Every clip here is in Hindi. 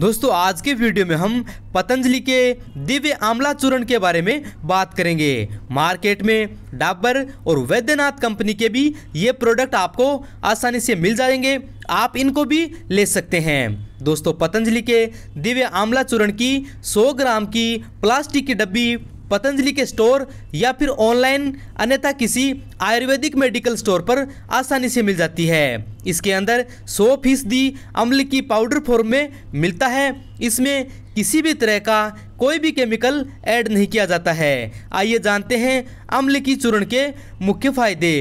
दोस्तों आज के वीडियो में हम पतंजलि के दिव्य आमला चूर्ण के बारे में बात करेंगे मार्केट में डाबर और वैद्यनाथ कंपनी के भी ये प्रोडक्ट आपको आसानी से मिल जाएंगे आप इनको भी ले सकते हैं दोस्तों पतंजलि के दिव्य आमला चूर्ण की 100 ग्राम की प्लास्टिक की डब्बी पतंजलि के स्टोर या फिर ऑनलाइन अन्यथा किसी आयुर्वेदिक मेडिकल स्टोर पर आसानी से मिल जाती है इसके अंदर सौ फीसदी अम्ल की पाउडर फॉर्म में मिलता है इसमें किसी भी तरह का कोई भी केमिकल ऐड नहीं किया जाता है आइए जानते हैं अम्ल की चूर्ण के मुख्य फायदे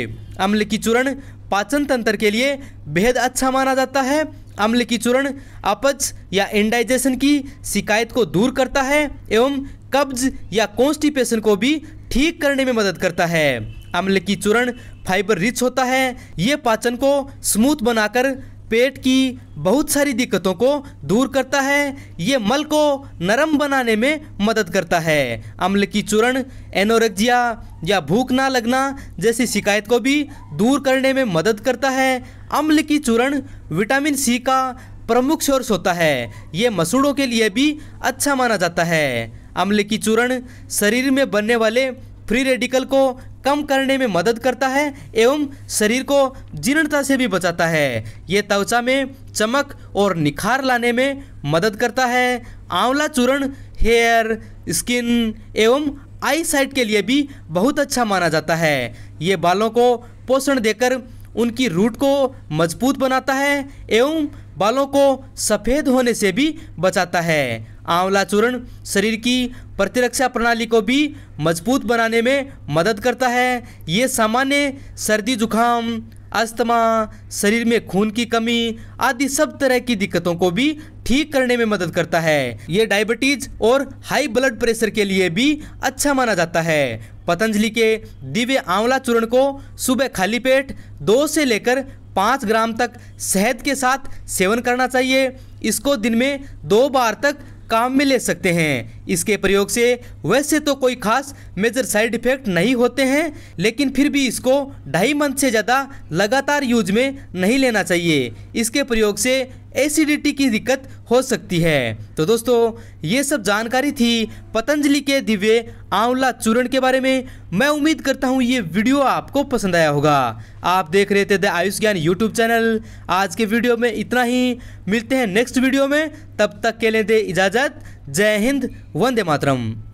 अम्ल की चूर्ण पाचन तंत्र के लिए बेहद अच्छा माना जाता है अम्ल की चूर्ण अपच या इंडाइजेशन की शिकायत को दूर करता है एवं कब्ज या कॉन्स्टिपेशन को भी ठीक करने में मदद करता है अम्ल की चूर्ण फाइबर रिच होता है ये पाचन को स्मूथ बनाकर पेट की बहुत सारी दिक्कतों को दूर करता है ये मल को नरम बनाने में मदद करता है अम्ल की चूर्ण एनोरेक्जिया या भूख ना लगना जैसी शिकायत को भी दूर करने में मदद करता है अम्ल की चूर्ण विटामिन सी का प्रमुख सोर्स होता है ये मसूड़ों के लिए भी अच्छा माना जाता है अम्ल की चूर्ण शरीर में बनने वाले फ्री रेडिकल को कम करने में मदद करता है एवं शरीर को जीर्णता से भी बचाता है ये त्वचा में चमक और निखार लाने में मदद करता है आंवला चूर्ण हेयर स्किन एवं आई साइट के लिए भी बहुत अच्छा माना जाता है ये बालों को पोषण देकर उनकी रूट को मजबूत बनाता है एवं बालों को सफ़ेद होने से भी बचाता है आंवला चूर्ण शरीर की प्रतिरक्षा प्रणाली को भी मजबूत बनाने में मदद करता है ये सामान्य सर्दी जुखाम अस्थमा शरीर में खून की कमी आदि सब तरह की दिक्कतों को भी ठीक करने में मदद करता है ये डायबिटीज और हाई ब्लड प्रेशर के लिए भी अच्छा माना जाता है पतंजलि के दिव्य आंवला चूर्ण को सुबह खाली पेट दो से लेकर पाँच ग्राम तक शहद के साथ सेवन करना चाहिए इसको दिन में दो बार तक काम में ले सकते हैं इसके प्रयोग से वैसे तो कोई खास मेजर साइड इफेक्ट नहीं होते हैं लेकिन फिर भी इसको ढाई मंथ से ज़्यादा लगातार यूज में नहीं लेना चाहिए इसके प्रयोग से एसिडिटी की दिक्कत हो सकती है तो दोस्तों ये सब जानकारी थी पतंजलि के दिव्य आंवला चूर्ण के बारे में मैं उम्मीद करता हूँ ये वीडियो आपको पसंद आया होगा आप देख रहे थे द आयुष ज्ञान यूट्यूब चैनल आज के वीडियो में इतना ही मिलते हैं नेक्स्ट वीडियो में तब तक के लिए दे इजाज़त जय हिंद वंदे मातरम